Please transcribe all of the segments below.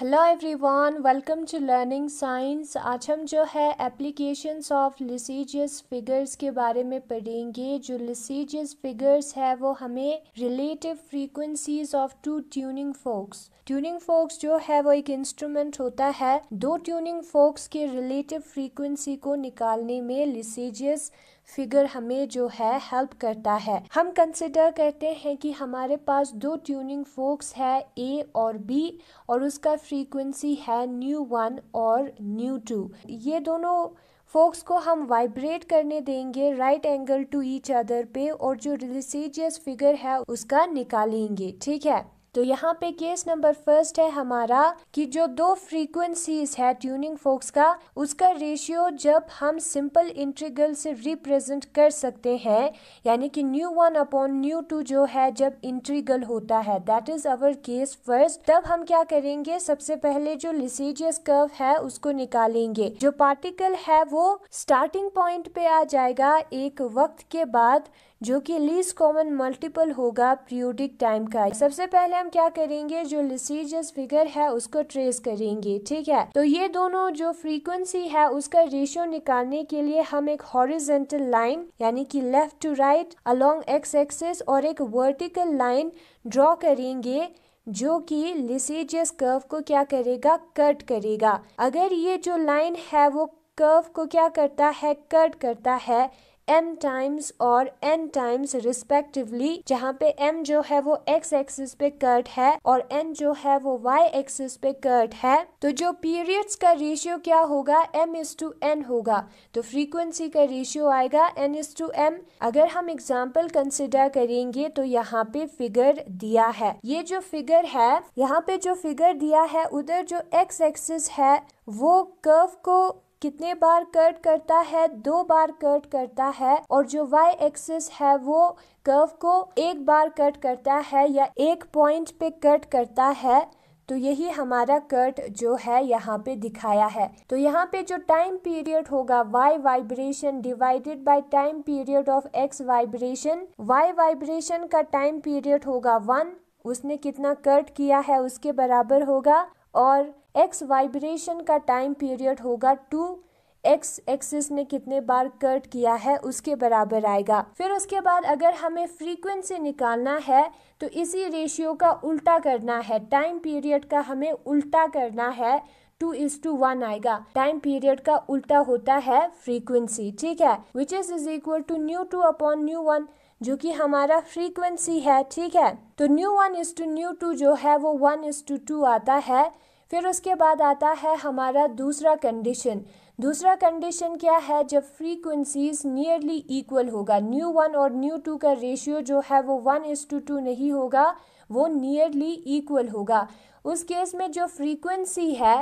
hello everyone welcome to learning science आज हम जो है एप्लीकेशंस ऑफ लिसीजियस फिगर्स के बारे में पढ़ेंगे जो लिसीजियस फिगर्स है वो हमें relative frequencies of two tuning forks tuning forks जो है वो एक इंस्ट्रूमेंट होता है दो ट्यूनिंग फोक्स के रिलेटिव फ्रीक्वेंसी को निकालने में लिसीजियस फिगर हमें जो है हेल्प करता है हम कंसिडर करते हैं कि हमारे पास दो ट्यूनिंग फोक्स है ए और बी और उसका फ्रीक्वेंसी है न्यू वन और न्यू टू ये दोनों फोक्स को हम वाइब्रेट करने देंगे right angle to each other पे और जो रिलीजियस फिगर है उसका निकालेंगे ठीक है तो यहाँ पे केस नंबर फर्स्ट है हमारा कि जो दो फ्रीक्वेंसीज है ट्यूनिंग फोक्स का उसका रेशियो जब हम सिंपल इंट्रीगल से रिप्रेजेंट कर सकते हैं यानी कि nu one upon nu two जो है जब इंट्रीगल होता है that is our case first तब हम क्या करेंगे सबसे पहले जो लिसीजियस कर्व है उसको निकालेंगे जो पार्टिकल है वो स्टार्टिंग पॉइंट पे आ जाएगा एक वक्त के बाद जो कि लीस्ट कॉमन मल्टीपल होगा पीरियोडिक टाइम का सबसे पहले हम क्या करेंगे जो लिसीजस फिगर है उसको ट्रेस करेंगे ठीक है तो ये दोनों जो फ्रीक्वेंसी है उसका रेशियो निकालने के लिए हम एक हॉरिजेंटल लाइन यानी कि left to right along X axis और एक वर्टिकल लाइन ड्रॉ करेंगे जो कि लिसीजियस कर्व को क्या करेगा कट करेगा अगर ये जो लाइन है वो कर्व को क्या करता है कट करता है एम टाइम्स और एन टाइम्स रिस्पेक्टिवली जहाँ पे एम जो है वो एक्स एक्सिस पे कर्ट है और एन जो है वो वाई एक्सिस पे कर्ट है तो जो पीरियड्स का रेशियो क्या होगा एम इज टू एन होगा तो फ्रीक्वेंसी का रेशियो आएगा एन इज टू एम अगर हम एग्जाम्पल कंसिडर करेंगे तो यहाँ पे फिगर दिया है ये जो फिगर है यहाँ पे जो फिगर दिया है उधर जो एक्स एक्सिस है वो कर्व को कितने बार कट करता है दो बार कट करता है और जो वाई एक्सिस है वो कर्व को एक बार कट करता है या एक पॉइंट पे कट करता है तो यही हमारा कट जो है यहाँ पे दिखाया है तो यहाँ पे जो टाइम पीरियड होगा Y vibration divided by time period of X vibration Y vibration का टाइम पीरियड होगा वन उसने कितना कट किया है उसके बराबर होगा और एक्स वाइब्रेशन का टाइम पीरियड होगा टू एक्स एक्सिस ने कितने बार कट किया है उसके बराबर आएगा फिर उसके बाद अगर हमें फ्रीक्वेंसी निकालना है तो इसी रेशियो का उल्टा करना है टाइम पीरियड का हमें उल्टा करना है टू इज टू वन आएगा टाइम पीरियड का उल्टा होता है फ्रीक्वेंसी ठीक है which is is equal to nu two upon nu one जो कि हमारा फ्रीक्वेंसी है ठीक है तो nu one is to nu two जो है वो वन इज टू टू आता है फिर उसके बाद आता है हमारा दूसरा कंडीशन दूसरा कंडीशन क्या है जब फ्रीक्वेंसीज नियरली इक्वल होगा न्यू वन और न्यू टू का रेशियो जो है वो वन इज टू टू नहीं होगा वो नियरली इक्वल होगा उस केस में जो फ्रीक्वेंसी है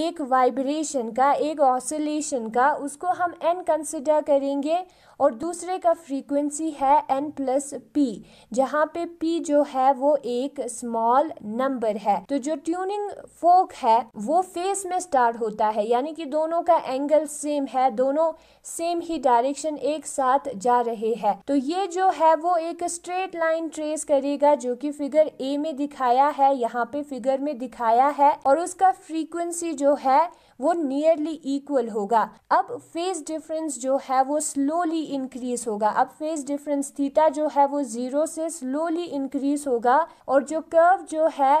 एक वाइब्रेशन का एक ऑसोलेशन का उसको हम एन कंसिडर करेंगे और दूसरे का फ्रीक्वेंसी है एन प्लस पी जहाँ पे पी जो है वो एक स्मॉल नंबर है तो जो ट्यूनिंग फोक है वो फेस में स्टार्ट होता है यानी कि दोनों का एंगल सेम है दोनों सेम ही डायरेक्शन एक साथ जा रहे हैं तो ये जो है वो एक स्ट्रेट लाइन ट्रेस करेगा जो कि फिगर ए में दिखाया है यहाँ पे फिगर में दिखाया है और उसका फ्रीक्वेंसी जो है वो नियरली इक्वल होगा अब फेज डिफरेंस जो है वो स्लोली इंक्रीज होगा अब फेज डिफरेंस थीटा जो है वो ज़ीरो से स्लोली इंक्रीज होगा और जो कर्व जो है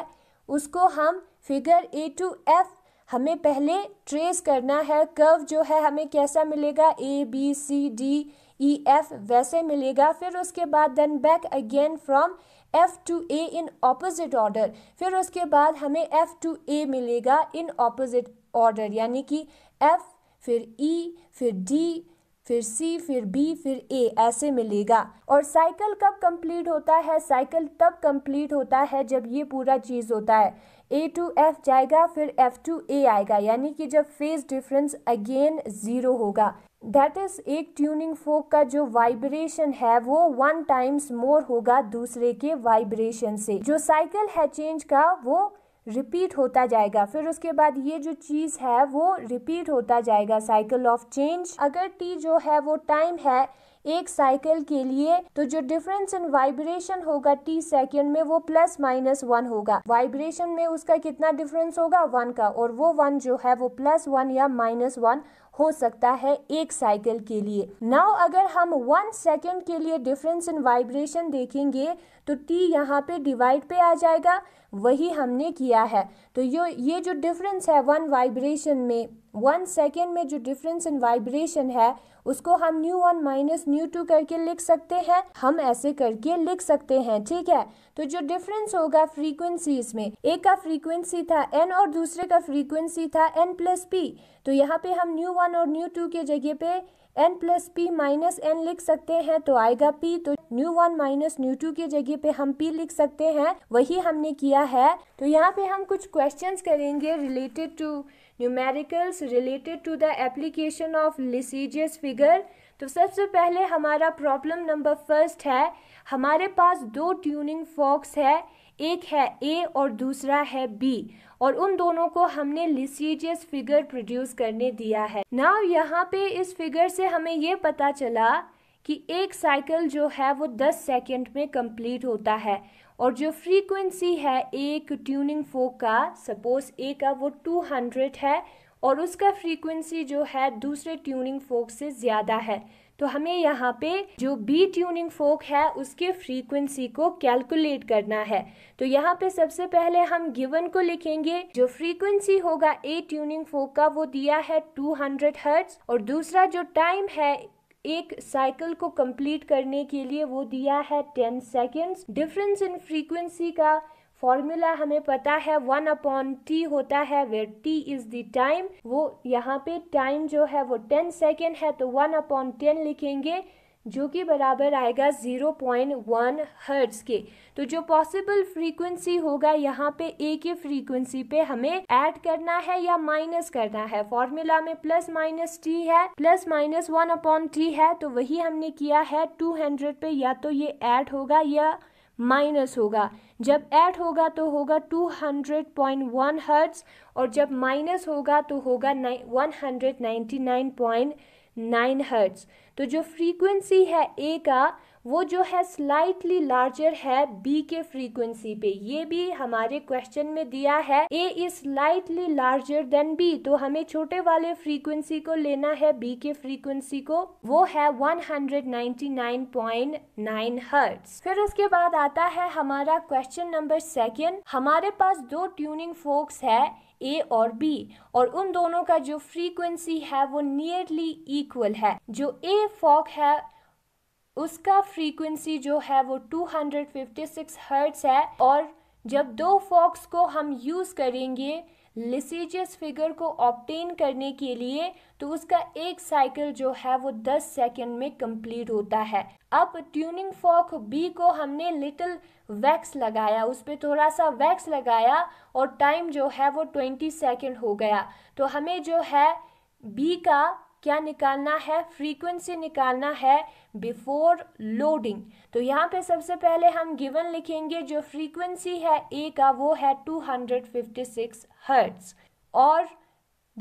उसको हम फिगर ए टू एफ हमें पहले ट्रेस करना है कर्व जो है हमें कैसा मिलेगा A B C D E F वैसे मिलेगा फिर उसके बाद then back again from F to A in opposite order फिर उसके बाद हमें एफ़ टू ए मिलेगा इन ऑपोजिट ऑर्डर यानी कि एफ़ फिर ई e, फिर डी फिर सी फिर बी फिर ए ऐसे मिलेगा और साइकिल कब कंप्लीट होता है साइकिल तब कंप्लीट होता है जब ये पूरा चीज़ होता है ए टू एफ जाएगा फिर एफ टू ए आएगा यानी कि जब फेज डिफरेंस अगेन ज़ीरो होगा दैट इज़ एक ट्यूनिंग फोक का जो वाइब्रेशन है वो वन टाइम्स मोर होगा दूसरे के वाइब्रेशन से जो साइकिल है चेंज का वो रिपीट होता जाएगा फिर उसके बाद ये जो चीज़ है वो रिपीट होता जाएगा साइकिल ऑफ चेंज अगर टी जो है वो टाइम है एक साइकिल के लिए तो जो डिफरेंस इन वाइब्रेशन होगा टी सेकेंड में वो प्लस माइनस वन होगा वाइब्रेशन में उसका कितना डिफरेंस होगा वन का और वो वन जो है वो प्लस वन या माइनस वन हो सकता है एक साइकिल के लिए नाउ अगर हम वन सेकेंड के लिए डिफरेंस इन वाइब्रेशन देखेंगे तो टी यहाँ पे डिवाइड पे आ जाएगा वही हमने किया है तो यो ये जो डिफरेंस है वन वाइब्रेशन में वन सेकेंड में जो डिफरेंस इन वाइब्रेशन है उसको हम nu one minus nu two करके लिख सकते हैं हम ऐसे करके लिख सकते हैं ठीक है तो जो डिफरेंस होगा फ्रीक्वेंसीज में एक का फ्रीक्वेंसी था एन और दूसरे का फ्रीक्वेंसी था एन प्लस पी तो यहाँ पे हम न्यू वन और न्यू टू के जगह पे N plus P minus N लिख सकते हैं तो आएगा पी तो nu one minus nu two के जगह पे हम पी लिख सकते हैं वही हमने किया है तो यहाँ पे हम कुछ क्वेश्चंस करेंगे related to numericals related to the application of Lissajous figure तो सबसे पहले हमारा प्रॉब्लम नंबर फर्स्ट है हमारे पास दो ट्यूनिंग फॉक्स है एक है ए और दूसरा है बी और उन दोनों को हमने लिसीजियस फिगर प्रोड्यूस करने दिया है नाव यहाँ पे इस फिगर से हमें ये पता चला कि एक साइकिल जो है वो 10 सेकंड में कंप्लीट होता है और जो फ्रीक्वेंसी है एक ट्यूनिंग फोक का सपोज ए का वो टू हंड्रेड है और उसका फ्रीक्वेंसी जो है दूसरे ट्यूनिंग फोक से ज़्यादा है तो हमें यहाँ पे जो बी ट्यूनिंग फोक है उसके फ्रीक्वेंसी को कैलकुलेट करना है तो यहाँ पे सबसे पहले हम गिवन को लिखेंगे जो फ्रीक्वेंसी होगा ए ट्यूनिंग फोक का वो दिया है 200 हर्ट्ज और दूसरा जो टाइम है एक साइकिल को कंप्लीट करने के लिए वो दिया है ten seconds difference in frequency का फॉर्मूला हमें पता है वन अपॉन टी होता है where T is the time वो यहाँ पे टाइम जो है वो टेन सेकेंड है तो वन अपॉन टेन लिखेंगे जो कि बराबर आएगा ज़ीरो पॉइंट वन हर्ट्स के तो जो पॉसिबल फ्रीक्वेंसी होगा यहाँ पे ए के फ्रीक्वेंसी पे हमें ऐड करना है या माइनस करना है फॉर्मूला में प्लस माइनस टी है plus minus one upon T है तो वही हमने किया है टू हंड्रेड पे या तो ये ऐड होगा या माइनस होगा जब ऐड होगा तो होगा 200.1 हर्ट्स और जब माइनस होगा तो होगा नाइन हर्ट्स तो जो फ्रीक्वेंसी है ए का वो जो है स्लाइटली लार्जर है बी के फ्रीक्वेंसी पे ये भी हमारे क्वेश्चन में दिया है A is slightly larger than B तो हमें छोटे वाले फ्रीक्वेंसी को लेना है बी के फ्रीक्वेंसी को वो है 199.9 हर्ट्स फिर उसके बाद आता है हमारा क्वेश्चन नंबर सेकेंड हमारे पास दो ट्यूनिंग फोक्स है ए और बी और उन दोनों का जो फ्रीक्वेंसी है वो नियरली इक्वल है जो ए फॉक है उसका फ्रीक्वेंसी जो है वो 256 हर्ट्स है और जब दो फॉक्स को हम यूज़ करेंगे लिसीजियस फिगर को ऑप्टेन करने के लिए तो उसका एक साइकिल जो है वो 10 सेकंड में कंप्लीट होता है अब ट्यूनिंग फॉक बी को हमने लिटिल वैक्स लगाया उस पर थोड़ा सा वैक्स लगाया और टाइम जो है वो 20 सेकंड हो गया तो हमें जो है बी का क्या निकालना है फ्रीक्वेंसी निकालना है बिफोर लोडिंग तो यहाँ पे सबसे पहले हम गिवन लिखेंगे जो फ्रीक्वेंसी है ए का वो है 256 हर्ट्ज और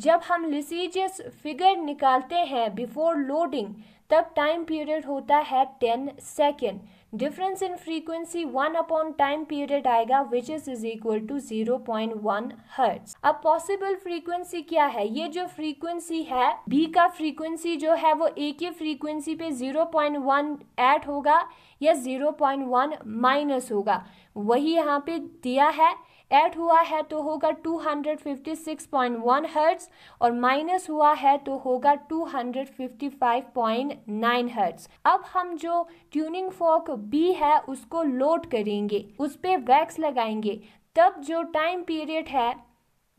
जब हम लिसीजियस फिगर निकालते हैं बिफोर लोडिंग तब टाइम पीरियड होता है 10 second difference in frequency one upon time period आएगा which is is equal to zero point one hertz अब पॉसिबल फ्रीक्वेंसी क्या है ये जो फ्रीक्वेंसी है बी का फ्रीक्वेंसी जो है वो ए के फ्रीक्वेंसी पे जीरो पॉइंट वन एड होगा या जीरो पॉइंट वन माइनस होगा वही यहाँ पे दिया है ऐड हुआ है तो होगा 256.1 हर्ट्ज और माइनस हुआ है तो होगा 255.9 हर्ट्ज अब हम जो ट्यूनिंग फोक बी है उसको लोड करेंगे उस पर वैक्स लगाएंगे तब जो टाइम पीरियड है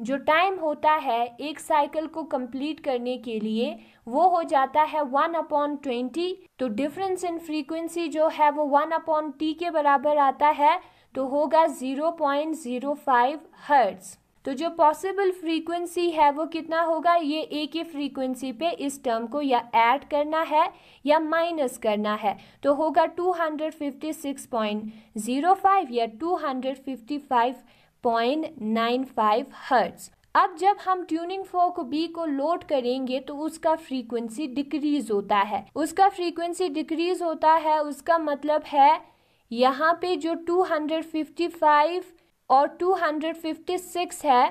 जो टाइम होता है एक साइकिल को कंप्लीट करने के लिए वो हो जाता है वन अपॉन ट्वेंटी तो डिफरेंस इन फ्रीक्वेंसी जो है वो वन अपॉन टी के बराबर आता है तो होगा zero point zero five hertz तो जो पॉसिबल फ्रीक्वेंसी है वो कितना होगा ये एक ही फ्रीक्वेंसी पे इस टर्म को या ऐड करना है या माइनस करना है तो होगा 256.05 या 255.95 हर्ट्ज अब जब हम ट्यूनिंग फोक बी को लोड करेंगे तो उसका फ्रीक्वेंसी डिक्रीज होता है उसका फ्रीक्वेंसी डिक्रीज होता है उसका मतलब है यहाँ पे जो 255 और 256 है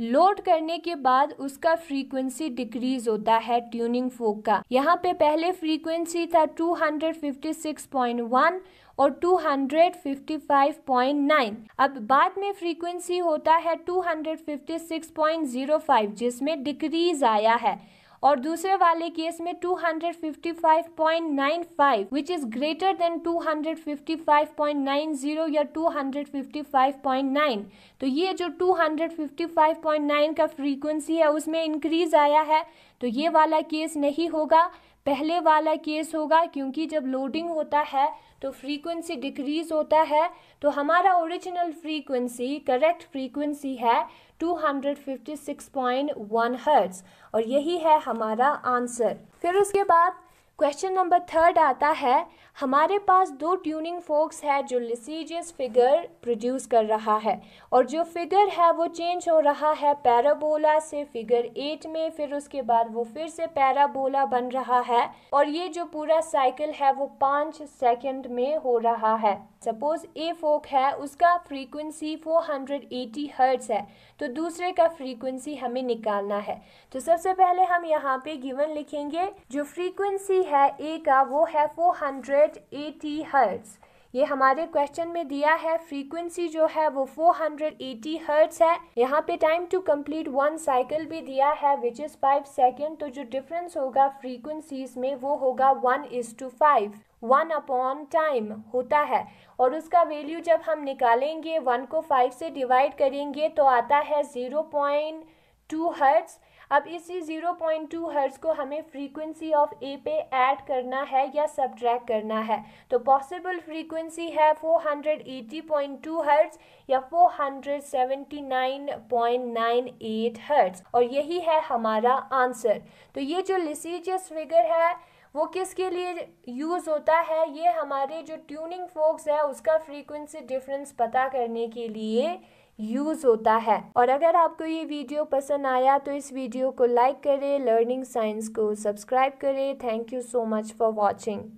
लोड करने के बाद उसका फ्रीक्वेंसी डिक्रीज होता है ट्यूनिंग फोक का यहाँ पे पहले फ्रीक्वेंसी था 256.1 और 255.9 अब बाद में फ्रीक्वेंसी होता है 256.05 जिसमें डिक्रीज आया है और दूसरे वाले केस में 255.95 विच इज ग्रेटर देन 255.90 या 255.9 तो ये जो 255.9 का फ्रीक्वेंसी है उसमें इंक्रीज आया है तो ये वाला केस नहीं होगा पहले वाला केस होगा क्योंकि जब लोडिंग होता है तो फ्रीक्वेंसी डिक्रीज होता है तो हमारा ओरिजिनल फ्रीक्वेंसी करेक्ट फ्रीक्वेंसी है 256.1 हर्ट्ज और यही है हमारा आंसर फिर उसके बाद क्वेश्चन नंबर थर्ड आता है हमारे पास दो ट्यूनिंग फोक्स है जो लिसीजियस फिगर प्रोड्यूस कर रहा है और जो फिगर है वो चेंज हो रहा है पैराबोला से फिगर एट में फिर उसके बाद वो फिर से पैराबोला बन रहा है और ये जो पूरा साइकिल है वो पाँच सेकंड में हो रहा है सपोज ए फोक है उसका फ्रीक्वेंसी 480 हर्ट्स है तो दूसरे का फ्रीक्वेंसी हमें निकालना है तो सबसे पहले हम यहाँ पे गिवन लिखेंगे जो फ्रीक्वेंसी है ए का वो है 480 हर्ट्स ये हमारे क्वेश्चन में दिया है फ्रीक्वेंसी जो है वो 480 हंड्रेड है यहाँ पे time to complete one cycle भी दिया है विच इज़ फाइव सेकेंड तो जो डिफरेंस होगा फ्रीक्वेंसीज में वो होगा one is two five one upon time होता है और उसका वैल्यू जब हम निकालेंगे वन को फाइव से डिवाइड करेंगे तो आता है ज़ीरो पॉइंट टू हर्ट्स अब इसी ज़ीरो पॉइंट टू हर्ट्स को हमें फ्रीक्वेंसी ऑफ ए पे ऐड करना है या सब्ट्रैक करना है तो पॉसिबल फ्रीक्वेंसी है four hundred eighty point two hertz या four hundred seventy nine point nine eight hertz और यही है हमारा आंसर तो ये जो लिसीजियस फिगर है वो किसके लिए यूज़ होता है ये हमारे जो ट्यूनिंग फोक्स है उसका फ्रीक्वेंसी डिफरेंस पता करने के लिए यूज़ होता है और अगर आपको ये वीडियो पसंद आया तो इस वीडियो को लाइक करें लर्निंग साइंस को सब्सक्राइब करें thank you so much for watching